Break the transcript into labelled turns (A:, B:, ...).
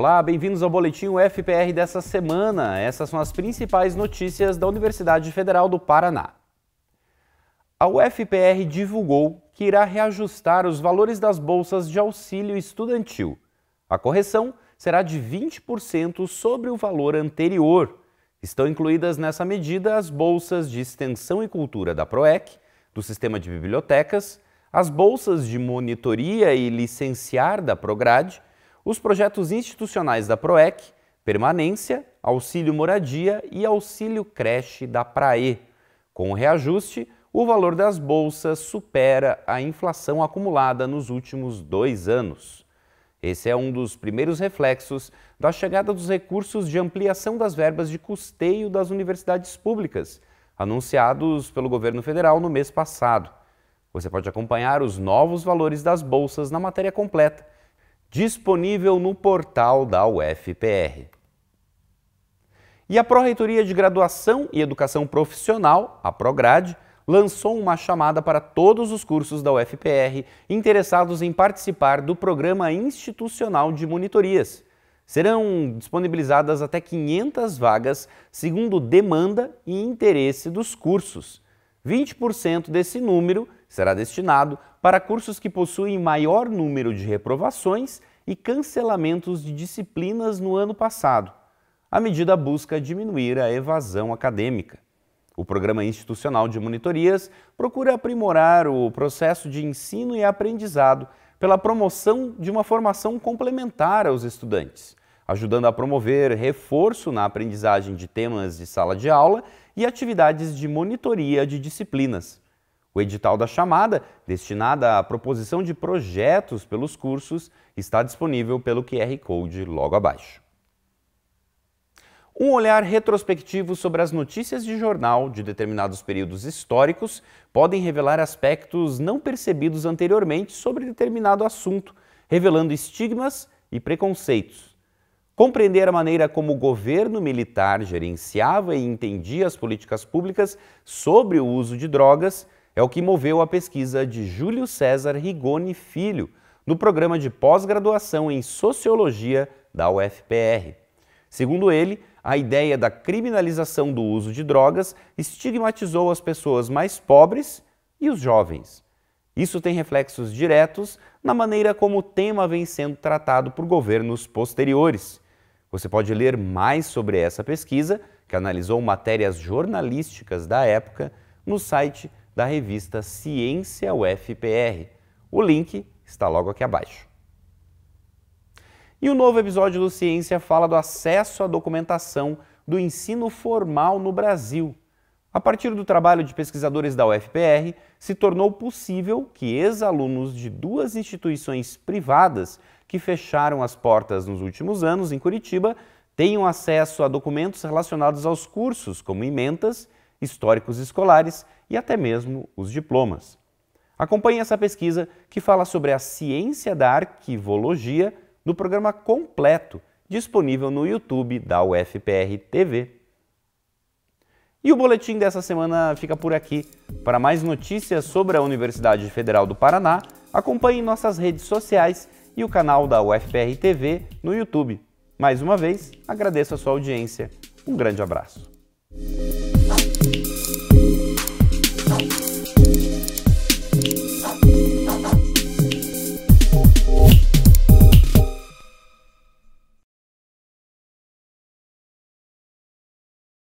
A: Olá, bem-vindos ao Boletim UFPR dessa semana. Essas são as principais notícias da Universidade Federal do Paraná. A UFPR divulgou que irá reajustar os valores das bolsas de auxílio estudantil. A correção será de 20% sobre o valor anterior. Estão incluídas nessa medida as bolsas de extensão e cultura da PROEC, do sistema de bibliotecas, as bolsas de monitoria e licenciar da Prograde os projetos institucionais da PROEC, Permanência, Auxílio Moradia e Auxílio Creche da PRAE. Com o reajuste, o valor das bolsas supera a inflação acumulada nos últimos dois anos. Esse é um dos primeiros reflexos da chegada dos recursos de ampliação das verbas de custeio das universidades públicas, anunciados pelo governo federal no mês passado. Você pode acompanhar os novos valores das bolsas na matéria completa disponível no portal da UFPR. E a Pró-Reitoria de Graduação e Educação Profissional, a Prograde, lançou uma chamada para todos os cursos da UFPR interessados em participar do Programa Institucional de Monitorias. Serão disponibilizadas até 500 vagas, segundo demanda e interesse dos cursos. 20% desse número será destinado para cursos que possuem maior número de reprovações e cancelamentos de disciplinas no ano passado. A medida busca diminuir a evasão acadêmica. O Programa Institucional de Monitorias procura aprimorar o processo de ensino e aprendizado pela promoção de uma formação complementar aos estudantes ajudando a promover reforço na aprendizagem de temas de sala de aula e atividades de monitoria de disciplinas. O edital da chamada, destinada à proposição de projetos pelos cursos, está disponível pelo QR Code logo abaixo. Um olhar retrospectivo sobre as notícias de jornal de determinados períodos históricos podem revelar aspectos não percebidos anteriormente sobre determinado assunto, revelando estigmas e preconceitos. Compreender a maneira como o governo militar gerenciava e entendia as políticas públicas sobre o uso de drogas é o que moveu a pesquisa de Júlio César Rigoni Filho, no programa de pós-graduação em Sociologia da UFPR. Segundo ele, a ideia da criminalização do uso de drogas estigmatizou as pessoas mais pobres e os jovens. Isso tem reflexos diretos na maneira como o tema vem sendo tratado por governos posteriores. Você pode ler mais sobre essa pesquisa, que analisou matérias jornalísticas da época, no site da revista Ciência UFPR. O link está logo aqui abaixo. E o um novo episódio do Ciência fala do acesso à documentação do ensino formal no Brasil. A partir do trabalho de pesquisadores da UFPR, se tornou possível que ex-alunos de duas instituições privadas que fecharam as portas nos últimos anos em Curitiba tenham acesso a documentos relacionados aos cursos, como ementas, históricos escolares e até mesmo os diplomas. Acompanhe essa pesquisa que fala sobre a ciência da arquivologia no programa completo disponível no YouTube da UFPR TV. E o boletim dessa semana fica por aqui. Para mais notícias sobre a Universidade Federal do Paraná, acompanhe nossas redes sociais e o canal da UFPR TV no YouTube. Mais uma vez, agradeço a sua audiência. Um grande abraço.